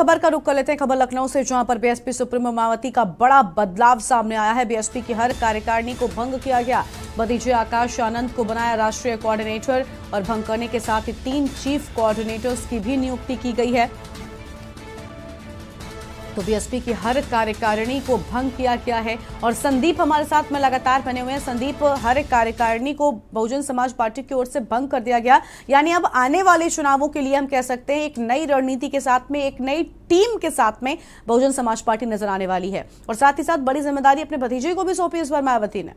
खबर का रुख कर लेते हैं खबर लखनऊ से जहां पर बीएसपी सुप्रीमो मायावती का बड़ा बदलाव सामने आया है बीएसपी की हर कार्यकारिणी को भंग किया गया भतीजे आकाश आनंद को बनाया राष्ट्रीय कोऑर्डिनेटर और भंग करने के साथ ही तीन चीफ कोऑर्डिनेटर्स की भी नियुक्ति की गई है तो बीएसपी की हर कार्यकारिणी को भंग किया गया है और संदीप हमारे साथ में लगातार बने हुए हैं संदीप हर कार्यकारिणी को बहुजन समाज पार्टी की ओर से भंग कर दिया गया यानी अब आने वाले चुनावों के लिए हम कह सकते हैं एक नई रणनीति के साथ में एक नई टीम के साथ में बहुजन समाज पार्टी नजर आने वाली है और साथ ही साथ बड़ी जिम्मेदारी अपने भतीजे को भी सौंपी इस बार मायावती ने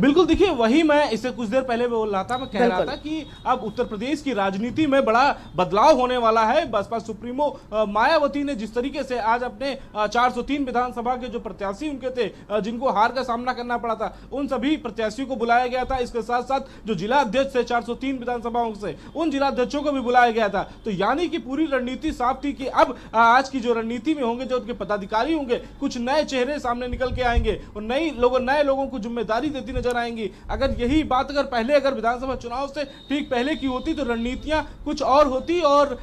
बिल्कुल देखिए वही मैं इससे कुछ देर पहले बोल रहा था मैं कह रहा था कि अब उत्तर प्रदेश की राजनीति में बड़ा बदलाव होने वाला है बसपा सुप्रीमो मायावती ने जिस तरीके से आज अपने 403 विधानसभा के जो प्रत्याशी उनके थे जिनको हार का सामना करना पड़ा था उन सभी प्रत्याशियों को बुलाया गया था इसके साथ साथ जो जिला अध्यक्ष थे चार विधानसभाओं से उन जिलाध्यक्षों को भी बुलाया गया था तो यानी कि पूरी रणनीति साफ थी कि अब आज की जो रणनीति में होंगे जो उनके पदाधिकारी होंगे कुछ नए चेहरे सामने निकल के आएंगे और नई लोगों नए लोगों को जिम्मेदारी देती नजर आएंगी अगर यही बात अगर पहले अगर विधानसभा चुनाव से ठीक पहले की होती तो रणनीतियां कुछ और होती और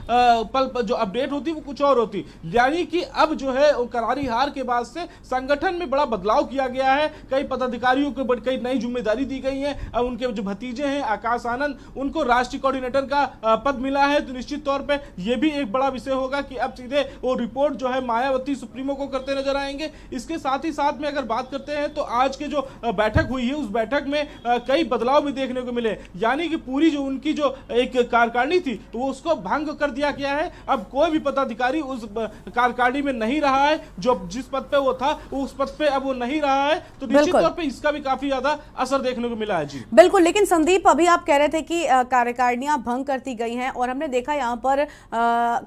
पल जो अपडेट होती वो कुछ और होती यानी कि अब जो है करारी हार के बाद से संगठन में बड़ा बदलाव किया गया है कई पदाधिकारियों को कई नई जिम्मेदारी दी गई है अब उनके जो भतीजे हैं आकाश आनंद उनको राष्ट्रीय कोऑर्डिनेटर का पद मिला है तो निश्चित तौर पर यह भी एक बड़ा विषय होगा कि अब सीधे वो रिपोर्ट जो है मायावती सुप्रीमो को करते नजर आएंगे इसके साथ ही साथ में अगर बात करते हैं तो आज के जो बैठक हुई है उस बैठक में कई बदलाव भी देखने को मिले यानी कि पूरी जो उनकी जो एक कार्यकारिणी थी तो वो उसको भंग कर दिया गया है अब कोई भी पदाधिकारी उस कार्यकारिणी में नहीं रहा है जो जिस पद पे वो था उस पद पे अब वो नहीं रहा है तो निश्चित तौर पे इसका भी काफी ज्यादा असर देखने को मिला है जी बिल्कुल लेकिन संदीप अभी आप कह रहे थे कि कार्यकारिणियां भंग करती गई हैं और हमने देखा यहाँ पर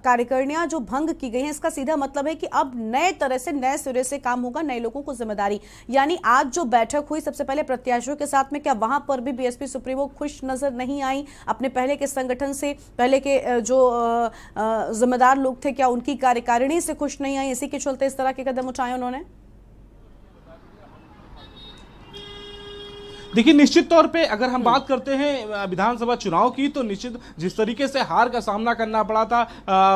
कार्यकारिणियां जो भंग की गई है इसका सीधा मतलब है कि अब नए तरह से नए सिरे से काम होगा नए लोगों को जिम्मेदारी यानी आज जो बैठक हुई सबसे पहले प्रत्याशी प्रत्याशियों के साथ में क्या वहां पर भी बीएसपी सुप्रीमो खुश नजर नहीं आई अपने पहले के संगठन से पहले के जो जिम्मेदार लोग थे क्या उनकी कार्यकारिणी से खुश नहीं आई इसी के चलते इस तरह के कदम उठाए उन्होंने देखिए निश्चित तौर पे अगर हम हम्म। बात करते हैं विधानसभा चुनाव की तो निश्चित जिस तरीके से हार का सामना करना पड़ा था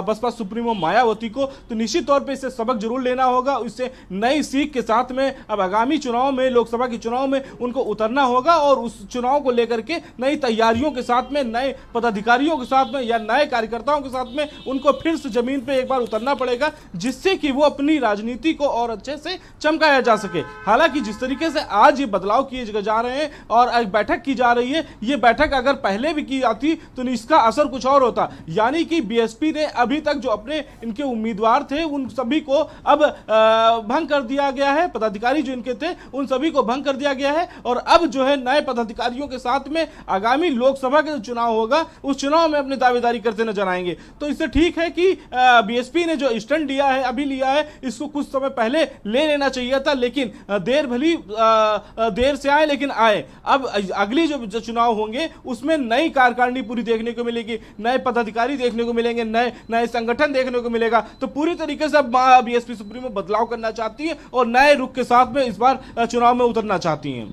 बसपा सुप्रीमो मायावती को तो निश्चित तौर पे इससे सबक जरूर लेना होगा इससे नई सीख के साथ में अब आगामी चुनाव में लोकसभा के चुनाव में उनको उतरना होगा और उस चुनाव को लेकर के नई तैयारियों के साथ में नए पदाधिकारियों के साथ में या नए कार्यकर्ताओं के साथ में उनको फिर से जमीन पर एक बार उतरना पड़ेगा जिससे कि वो अपनी राजनीति को और अच्छे से चमकाया जा सके हालांकि जिस तरीके से आज ये बदलाव किए जा रहे हैं और एक बैठक की जा रही है ये बैठक अगर पहले भी की जाती तो इसका असर कुछ और होता यानी कि बीएसपी ने अभी तक जो अपने इनके उम्मीदवार थे उन सभी को अब भंग कर दिया गया है पदाधिकारी जो इनके थे उन सभी को भंग कर दिया गया है और अब जो है नए पदाधिकारियों के साथ में आगामी लोकसभा का चुनाव होगा उस चुनाव में अपनी दावेदारी करते नजर आएंगे तो इससे ठीक है कि बीएसपी ने जो स्टैंड लिया है अभी लिया है इसको कुछ समय पहले ले लेना चाहिए था लेकिन देर भली देर से आए लेकिन आए है अब अगली जो, चुनाव होंगे उसमें नई कार्यकारिणी पूरी देखने को मिलेगी नए पदाधिकारी देखने को मिलेंगे नए नए संगठन देखने को मिलेगा तो पूरी तरीके से अब एस सुप्रीमो बदलाव करना चाहती है और नए रुख के साथ में इस बार चुनाव में उतरना चाहती है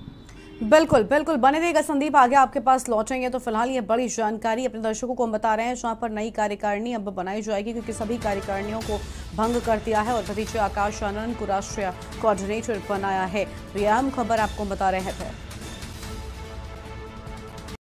बिल्कुल बिल्कुल बने रहेगा संदीप आगे आपके पास लौटेंगे तो फिलहाल ये बड़ी जानकारी अपने दर्शकों को हम बता रहे हैं जहाँ पर नई कार्यकारिणी अब बनाई जाएगी क्योंकि सभी कार्यकारिणियों को भंग कर दिया है और भतीजे आकाश आनंद को राष्ट्रीय कोऑर्डिनेटर बनाया है तो यह हम खबर आपको बता रहे थे